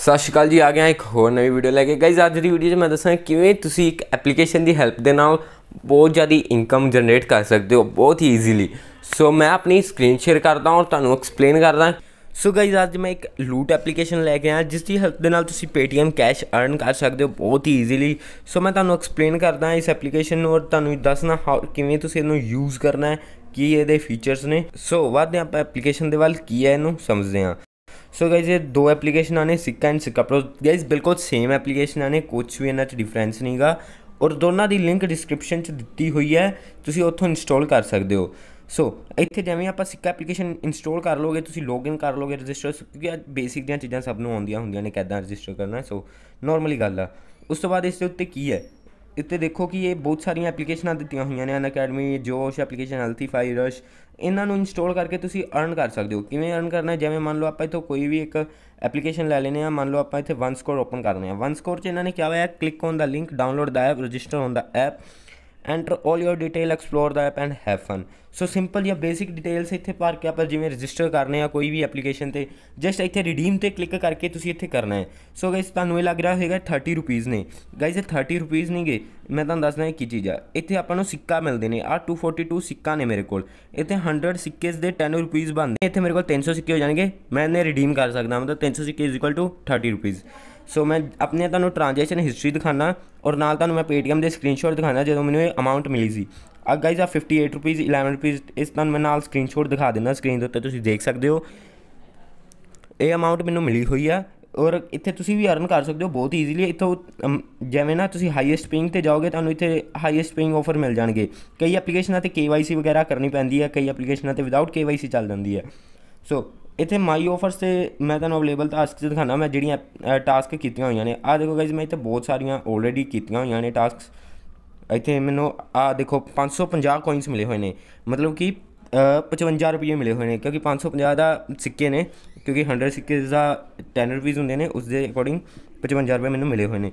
ਸਤਿ ਸ਼੍ਰੀ ਅਕਾਲ ਜੀ ਆ ਗਿਆ ਇੱਕ ਹੋਰ ਨਵੀਂ ਵੀਡੀਓ ਲੈ ਕੇ ਗਾਇਜ਼ ਅੱਜ ਦੀ ਵੀਡੀਓ 'ਚ ਮੈਂ ਦੱਸਾਂ ਕਿਵੇਂ ਤੁਸੀਂ ਇੱਕ ਐਪਲੀਕੇਸ਼ਨ ਦੀ ਹੈਲਪ ਦੇ ਨਾਲ ਬਹੁਤ ਜ਼ਿਆਦਾ ਇਨਕਮ ਜਨਰੇਟ ਕਰ ਸਕਦੇ ਹੋ ਬਹੁਤ ਹੀ ਈਜ਼ੀਲੀ ਸੋ ਮੈਂ ਆਪਣੀ ਸਕਰੀਨ ਸ਼ੇਅਰ ਕਰਦਾ ਹਾਂ ਔਰ ਤੁਹਾਨੂੰ ਐਕਸਪਲੇਨ ਕਰਦਾ ਸੋ ਗਾਇਜ਼ ਅੱਜ ਮੈਂ ਇੱਕ ਲੂਟ ਐਪਲੀਕੇਸ਼ਨ ਲੈ ਕੇ ਆਇਆ ਜਿਸ ਦੀ ਹੈਲਪ ਦੇ ਨਾਲ ਤੁਸੀਂ Paytm ਕੈਸ਼ ਅਰਨ ਕਰ ਸਕਦੇ ਹੋ ਬਹੁਤ ਹੀ ਈਜ਼ੀਲੀ ਸੋ ਮੈਂ ਤੁਹਾਨੂੰ ਐਕਸਪਲੇਨ ਕਰਦਾ ਇਸ ਐਪਲੀਕੇਸ਼ਨ ਨੂੰ ਔਰ ਤੁਹਾਨੂੰ ਦੱਸਣਾ ਕਿਵੇਂ ਤੁਸੀਂ ਇਹਨੂੰ ਯੂਜ਼ ਕਰਨਾ ਹੈ ਕੀ ਇਹਦੇ ਫੀਚਰਸ ਨੇ ਸੋ ਵਾਦਦੇ ਆਪਾਂ ਐਪਲੀਕੇਸ਼ਨ ਦੇ ਵੱਲ ਕੀ ਹੈ ਇਹਨੂੰ ਸਮਝਦੇ ਹਾਂ ਸੋ ਗਾਇਜ਼ ਇਹ ਦੋ ਐਪਲੀਕੇਸ਼ਨ ਆਨੇ Sikka and Sikka pro guys ਬਿਲਕੁਲ ਸੇਮ ਐਪਲੀਕੇਸ਼ਨ ਆਨੇ ਕੁਝ ਵੀ ਇਹਨਾਂ 'ਚ ਡਿਫਰੈਂਸ ਨਹੀਂਗਾ ਔਰ ਦੋਨਾਂ ਦੀ ਲਿੰਕ ਡਿਸਕ੍ਰਿਪਸ਼ਨ 'ਚ ਦਿੱਤੀ ਹੋਈ ਹੈ ਤੁਸੀਂ ਉੱਥੋਂ ਇੰਸਟਾਲ ਕਰ ਸਕਦੇ ਹੋ ਸੋ ਇੱਥੇ ਜਿਵੇਂ ਆਪਾਂ ਸਿੱਕਾ ਐਪਲੀਕੇਸ਼ਨ ਇੰਸਟਾਲ ਕਰ ਲੋਗੇ ਤੁਸੀਂ ਲੌਗਇਨ ਕਰ ਲੋਗੇ ਰਜਿਸਟਰ ਕਿਉਂਕਿ ਬੇਸਿਕ ਦੀਆਂ ਚੀਜ਼ਾਂ ਸਭ ਨੂੰ ਆਉਂਦੀਆਂ ਹੁੰਦੀਆਂ ਨੇ ਕਿਦਾਂ ਰਜਿਸਟਰ ਕਰਨਾ ਸੋ ਨਾਰਮਲੀ ਗੱਲ ਆ ਉਸ ਤੋਂ ਬਾਅਦ ਇਸ ਦੇ ਉੱਤੇ ਕੀ ਹੈ ਇੱਥੇ ਦੇਖੋ ਕਿ ਇਹ ਬਹੁਤ ਸਾਰੀਆਂ ਐਪਲੀਕੇਸ਼ਨਾਂ ਦਿੱਤੀਆਂ ਹੋਈਆਂ ਨੇ ਅਨ ਅਕੈਡਮੀ ਜੋਸ਼ ਐਪਲੀਕੇਸ਼ਨ ਫਾਈ ਰਸ਼ ਇਹਨਾਂ ਨੂੰ ਇੰਸਟਾਲ ਕਰਕੇ ਤੁਸੀਂ ਅਰਨ ਕਰ ਸਕਦੇ ਹੋ ਕਿਵੇਂ ਅਰਨ ਕਰਨਾ ਹੈ ਜਿਵੇਂ ਮੰਨ ਲਓ ਆਪਾਂ ਇਥੋਂ ਕੋਈ ਵੀ ਇੱਕ ਐਪਲੀਕੇਸ਼ਨ ਲੈ ਲੈਨੇ ਆ ਮੰਨ ਲਓ ਆਪਾਂ ਇੱਥੇ ਵਨ ਸਕੋਰ ਓਪਨ ਕਰਦੇ ਆ ਵਨ ਸਕੋਰ 'ਚ ਇਹਨਾਂ ਨੇ ਕਿਹਾ ਹੋਇਆ ਹੈ click on the link download the app register on the app enter 올 your detail explore the app and have fun so simple ਜਾਂ ਬੇਸਿਕ ਡਿਟੇਲਸ ਇੱਥੇ ਭਰ ਕੇ ਆਪਾਂ ਜਿਵੇਂ ਰਜਿਸਟਰ ਕਰਨੇ ਆ ਕੋਈ ਵੀ ਐਪਲੀਕੇਸ਼ਨ ਤੇ ਜਸਟ ਇੱਥੇ ਰੀਡੀਮ ਤੇ ਕਲਿੱਕ ਕਰਕੇ ਤੁਸੀਂ ਇੱਥੇ ਕਰਨਾ ਹੈ ਸੋ ਗਾਇਸ ਤੁਹਾਨੂੰ ਇਹ ਲੱਗ ਰਿਹਾ ਹੋਵੇਗਾ 30 ਰੁਪੀਸ ਨੇ ਗਾਇਸ ਇਹ 30 ਨਹੀਂ ਨਹੀਂਗੇ ਮੈਂ ਤੁਹਾਨੂੰ ਦੱਸਦਾ ਇਹ ਕੀ ਚੀਜ਼ ਆ ਇੱਥੇ ਆਪਾਂ ਨੂੰ ਸਿੱਕਾ ਮਿਲਦੇ ਨੇ ਆ 242 ਸਿੱਕਾ ਨੇ ਮੇਰੇ ਕੋਲ ਇੱਥੇ 100 ਸਿੱਕੇ ਦੇ 10 ਰੁਪੀਸ ਬਣਦੇ ਇੱਥੇ ਮੇਰੇ ਕੋਲ 300 ਸਿੱਕੇ ਹੋ ਜਾਣਗੇ ਮੈਂ ਇਹਨੇ ਰੀਡੀਮ ਕਰ ਸਕਦਾ ਮਤਲਬ 300 ਸਿੱਕੇ 30 ਰੁਪੀਸ ਸੋ ਮੈਂ ਆਪਣੇ ਤੁਹਾਨੂੰ ਟ੍ਰਾਂਜੈਕਸ਼ਨ ਹਿਸਟਰੀ ਦਿਖਾਣਾ ਔਰ ਨਾਲ ਤੁਹਾਨੂੰ ਮੈਂ Paytm ਦੇ ਸਕਰੀਨਸ਼ਾਟ ਦਿਖਾਣਾ ਜਦੋਂ ਮੈਨੂੰ ਇਹ ਅਮਾਉਂਟ ਮਿਲੀ ਸੀ ਆ ਗਾਇਜ਼ ਆ 58 ਰੁਪਏ 11 ਰੁਪਏ ਇਸ ਤਨ ਮੈਂ ਨਾਲ ਸਕਰੀਨਸ਼ਾਟ ਦਿਖਾ ਦਿੰਦਾ ਸਕਰੀਨ ਦੇ ਉੱਤੇ ਤੁਸੀਂ ਦੇਖ ਸਕਦੇ ਹੋ ਇਹ ਅਮਾਉਂਟ ਮੈਨੂੰ ਮਿਲੀ ਹੋਈ ਆ ਔਰ ਇੱਥੇ ਤੁਸੀਂ ਵੀ ਅਰਨ ਕਰ ਸਕਦੇ ਹੋ ਬਹੁਤ ਈਜ਼ੀਲੀ ਇੱਥੋਂ ਜਿਵੇਂ ਨਾ ਤੁਸੀਂ ਹਾਈਐਸਟ ਪੇਇੰਗ ਤੇ ਜਾਓਗੇ ਤੁਹਾਨੂੰ ਇੱਥੇ ਹਾਈਐਸਟ ਪੇਇੰਗ ਆਫਰ ਮਿਲ ਜਾਣਗੇ ਕਈ ਐਪਲੀਕੇਸ਼ਨਾਂ ਤੇ KYC ਵਗੈਰਾ ਕਰਨੀ ਪੈਂਦੀ ਹੈ ਕਈ ਐਪਲੀਕੇਸ਼ਨਾਂ ਤੇ ਵਿਦਆਊਟ KYC ਚੱਲ ਜਾਂਦੀ ਹੈ ਸੋ ਇੱਥੇ ਮਾਈ ਆਫਰਸ ਤੇ ਮੈਂ ਤੁਹਾਨੂੰ ਅਵੇਲੇਬਲ ਟਾਸਕਸ ਦਿਖਾਣਾ ਮੈਂ ਜਿਹੜੀਆਂ ਟਾਸਕ ਕੀਤੀਆਂ ਹੋਈਆਂ ਨੇ ਆ ਦੇਖੋ ਗਾਇਜ਼ ਮੈਂ ਇੱਥੇ ਬਹੁਤ ਸਾਰੀਆਂ ਆਲਰੇਡੀ ਕੀਤੀਆਂ ਹੋਈਆਂ ਨੇ ਟਾਸਕਸ ਇੱਥੇ ਮੈਨੂੰ ਆ ਦੇਖੋ 550 ਕੋਇਨਸ ਮਿਲੇ ਹੋਏ ਨੇ ਮਤਲਬ ਕਿ 55 ਰੁਪਏ ਮਿਲੇ ਹੋਏ ਨੇ ਕਿਉਂਕਿ 550 ਦਾ ਸਿੱਕੇ ਨੇ ਕਿਉਂਕਿ 100 ਸਿੱਕੇ ਦਾ 10 ਰੁਪਏ ਹੁੰਦੇ ਨੇ ਉਸ ਦੇ ਅਕੋਰਡਿੰਗ 55 ਰੁਪਏ ਮੈਨੂੰ ਮਿਲੇ ਹੋਏ ਨੇ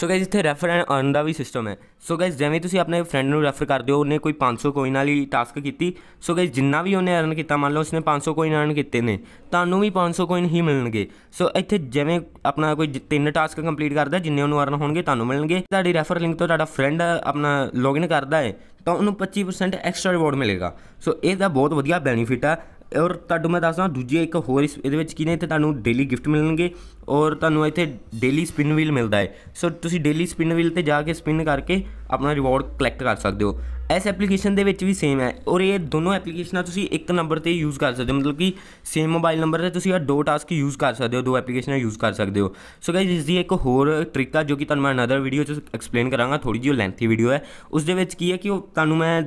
ਸੋ ਗਾਇਜ਼ ਇੱਥੇ ਰੈਫਰ ਐਂਡ ਅਰਨ ਦਾ ਵੀ ਸਿਸਟਮ ਹੈ ਸੋ ਗਾਇਜ਼ ਜਿਵੇਂ ਤੁਸੀਂ ਆਪਣੇ ਫਰੈਂਡ ਨੂੰ ਰੈਫਰ ਕਰਦੇ ਹੋ ਉਹਨੇ ਕੋਈ 500 ਕੋਇਨ ਵਾਲੀ ਟਾਸਕ ਕੀਤੀ ਸੋ ਗਾਇਜ਼ ਜਿੰਨਾ ਵੀ ਉਹਨੇ ਅਰਨ ਕੀਤਾ ਮੰਨ ਲਓ ਉਸਨੇ 500 ਕੋਇਨ ਅਰਨ ਕੀਤੇ ਨੇ ਤੁਹਾਨੂੰ ਵੀ 500 ਕੋਇਨ ਹੀ ਮਿਲਣਗੇ ਸੋ ਇੱਥੇ ਜਿਵੇਂ ਆਪਣਾ ਕੋਈ ਤਿੰਨ ਟਾਸਕ ਕੰਪਲੀਟ ਕਰਦਾ ਜਿੰਨੇ ਉਹਨੂੰ ਅਰਨ ਹੋਣਗੇ ਤੁਹਾਨੂੰ ਮਿਲਣਗੇ ਤੁਹਾਡੀ ਰੈਫਰ ਲਿੰਕ ਤੋਂ ਤੁਹਾਡਾ ਫਰੈਂਡ ਆਪਣਾ ਲੌਗਇਨ ਕਰਦਾ ਹੈ ਤਾਂ ਉਹਨੂੰ 25% ਐਕਸਟਰਾ ਰਿਵਾਰਡ ਮਿਲੇਗਾ ਸੋ ਇਹਦਾ ਬਹੁਤ ਵਧੀਆ ਬੈਨੀਫਿਟ ਆ ਔਰ ਤੁਹਾਨੂੰ ਮੈਂ ਦੱਸਦਾ ਦੂਜੀ ਇੱਕ ਹੋਰ ਇਸ ਇਹਦੇ ਵਿੱਚ ਕੀ ਨੇ ਤੇ ਤੁਹਾਨੂੰ ਡੇਲੀ ਗਿਫਟ ਮਿਲਣਗੇ ਔਰ ਤੁਹਾਨੂੰ ਇੱਥੇ ਡੇਲੀ ਸਪਿਨ ਵੀਲ ਮਿਲਦਾ ਹੈ ਸੋ ਤੁਸੀਂ ਡੇਲੀ ਸਪਿਨ ਵੀਲ ਤੇ ਜਾ ਕੇ ਸਪਿਨ ਕਰਕੇ ਆਪਣਾ ਰਿਵਾਰਡ ਕਲੈਕਟ ਕਰ ਸਕਦੇ ਹੋ ਇਸ ਐਪਲੀਕੇਸ਼ਨ ਦੇ ਵਿੱਚ ਵੀ ਸੇਮ ਹੈ ਔਰ ਇਹ ਦੋਨੋਂ ਐਪਲੀਕੇਸ਼ਨਾਂ ਤੁਸੀਂ ਇੱਕ ਨੰਬਰ ਤੇ ਯੂਜ਼ ਕਰ ਸਕਦੇ ਹੋ ਮਤਲਬ ਕਿ ਸੇਮ ਮੋਬਾਈਲ ਨੰਬਰ ਤੇ ਤੁਸੀਂ ਇਹ ਦੋ ਟਾਸਕ ਯੂਜ਼ ਕਰ ਸਕਦੇ ਹੋ ਦੋ ਐਪਲੀਕੇਸ਼ਨਾਂ ਯੂਜ਼ ਕਰ ਸਕਦੇ ਹੋ ਸੋ ਗਾਇਜ਼ ਇਸ ਦੀ ਇੱਕ ਹੋਰ ਤਰੀਕਾ ਜੋ ਕਿ ਤੁਹਾਨੂੰ ਮੈਂ ਅਨਦਰ ਵੀਡੀਓ 'ਚ ਐਕਸਪਲੇਨ ਕਰਾਂਗਾ ਥੋੜੀ ਜਿਹੀ ਲੈਂਥੀ ਵੀਡੀਓ ਹੈ ਉਸ ਦੇ ਵਿੱਚ ਕੀ ਹੈ ਕਿ ਉਹ ਤੁਹਾਨੂੰ ਮੈਂ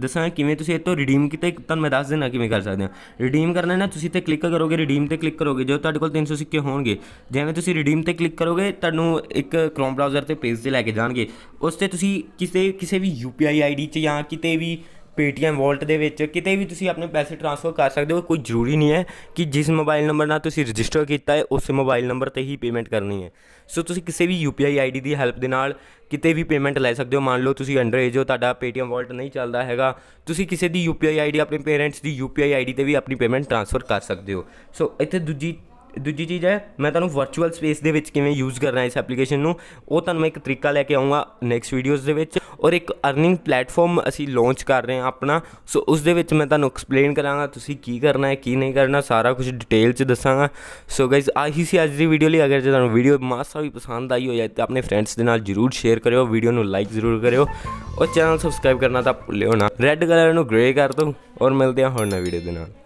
ਦੱਸਾਂ ਕਿਵੇਂ ਤੁਸੀਂ ਇਹ ਤੋਂ ਰਿਡੀਮ ਕੀਤਾ ਤੁਹਾਨੂੰ ਮੈਂ ਦੱਸ ਦੇਣਾ ਕਿਵੇਂ ਕਰ ਸਕਦੇ ਹਾਂ ਰਿਡੀਮ ਕਰਨਾ ਨਾ ਤੁਸੀਂ ਤੇ ਕਲਿੱਕ ਕਰੋਗੇ ਰਿਡੀਮ ਤੇ ਕਲਿੱਕ ਕਰੋਗੇ ਜੋ ਤੁਹਾਡੇ ਕੋਲ 300 ਸਿੱਕੇ ਹੋਣਗੇ ਜਿਵੇਂ ਤੁਸੀਂ ਰਿਡੀਮ ਤੇ ਕਲਿੱਕ ਕਰੋਗੇ ਤੁਹਾਨੂੰ ਇੱਕ ਕ੍ਰੋਮ ਬ੍ਰਾਊਜ਼ਰ ਤੇ ਪੇਜ ਤੇ ਲੈ ਕੇ ਜਾਣਗੇ ਉਸ ਤੇ ਤੁਸੀਂ ਕਿਸੇ ਕਿਸੇ ਵੀ ਯੂਪੀਆਈ ਆਈਡੀ 'ਚ ਜਾਂ ਕਿਤੇ ਵੀ ਪੇਟੀਐਮ ਵਾਲਟ ਦੇ ਵਿੱਚ ਕਿਤੇ ਵੀ ਤੁਸੀਂ ਆਪਣੇ ਪੈਸੇ ਟ੍ਰਾਂਸਫਰ ਕਰ ਸਕਦੇ ਹੋ ਕੋਈ ਜ਼ਰੂਰੀ ਨਹੀਂ ਹੈ ਕਿ ਜਿਸ ਮੋਬਾਈਲ ਨੰਬਰ ਨਾਲ ਤੁਸੀਂ ਰਜਿਸਟਰ ਕੀਤਾ ਹੈ ਉਸ ਮੋਬਾਈਲ ਨੰਬਰ ਤੇ ਹੀ ਪੇਮੈਂਟ ਕਰਨੀ ਹੈ ਸੋ ਤੁਸੀਂ ਕਿਸੇ ਵੀ UPI ਆਈਡੀ ਦੀ ਹੈਲਪ ਦੇ ਨਾਲ ਕਿਤੇ ਵੀ ਪੇਮੈਂਟ ਲੈ ਸਕਦੇ ਹੋ ਮੰਨ ਲਓ ਤੁਸੀਂ ਅੰਡਰ ਏਜ ਹੋ ਤੁਹਾਡਾ ਪੇਟੀਐਮ ਵਾਲਟ ਨਹੀਂ ਚੱਲਦਾ ਹੈਗਾ ਤੁਸੀਂ ਕਿਸੇ ਦੀ UPI ਆਈਡੀ ਆਪਣੇ ਪੇਰੈਂਟਸ ਦੀ UPI ਆਈਡੀ ਤੇ ਵੀ ਆਪਣੀ ਪੇਮੈਂਟ ਟ੍ਰਾਂਸਫਰ ਕਰ ਸਕਦੇ ਹੋ ਸੋ ਇੱਥੇ ਦੂਜੀ ਦੂਜੀ ਚੀਜ਼ ਹੈ ਮੈਂ ਤੁਹਾਨੂੰ ਵਰਚੁਅਲ ਸਪੇਸ ਦੇ ਵਿੱਚ ਕਿਵੇਂ ਯੂਜ਼ ਕਰਨਾ ਇਸ ਐਪਲੀਕੇਸ਼ਨ ਨੂੰ ਉਹ ਤੁਹਾਨੂੰ ਮੈਂ ਇੱਕ ਤਰੀਕਾ ਲੈ ਕੇ ਆਉਂਗਾ ਨੈਕਸਟ ਵੀਡੀਓਜ਼ ਦੇ ਵਿੱਚ ਔਰ ਇੱਕ ਅਰਨਿੰਗ ਪਲੇਟਫਾਰਮ ਅਸੀਂ ਲਾਂਚ ਕਰ ਰਹੇ ਹਾਂ ਆਪਣਾ ਸੋ ਉਸ ਦੇ ਵਿੱਚ ਮੈਂ ਤੁਹਾਨੂੰ ਐਕਸਪਲੇਨ ਕਰਾਂਗਾ ਤੁਸੀਂ ਕੀ ਕਰਨਾ ਹੈ ਕੀ ਨਹੀਂ ਕਰਨਾ ਸਾਰਾ ਕੁਝ ਡਿਟੇਲ 'ਚ ਦੱਸਾਂਗਾ ਸੋ ਗਾਇਜ਼ ਆਹੀ ਸੀ ਅੱਜ ਦੀ ਵੀਡੀਓ ਲਈ ਅਗਰ ਜੇ ਤੁਹਾਨੂੰ ਵੀਡੀਓ ਮਾਸਾ ਵੀ ਪਸੰਦ ਆਈ ਹੋ ਜਾਏ ਤਾਂ ਆਪਣੇ ਫਰੈਂਡਸ ਦੇ ਨਾਲ ਜਰੂਰ ਸ਼ੇਅਰ ਕਰਿਓ ਵੀਡੀਓ ਨੂੰ ਲਾਈਕ ਜ਼ਰੂਰ ਕਰਿਓ ਔਰ ਚੈਨਲ ਸਬਸਕ੍ਰਾਈਬ ਕਰਨਾ ਤਾਂ ਭੁੱਲਿਓ ਨਾ ਰੈੱਡ ਕਲਰ ਨੂੰ ਗ੍ਰੇ ਕਰ ਦੋ ਔਰ ਮਿਲਦੇ ਹਾਂ ਹੋਰ ਨਵੀਂ ਵੀਡੀਓ ਦੇ ਨਾਲ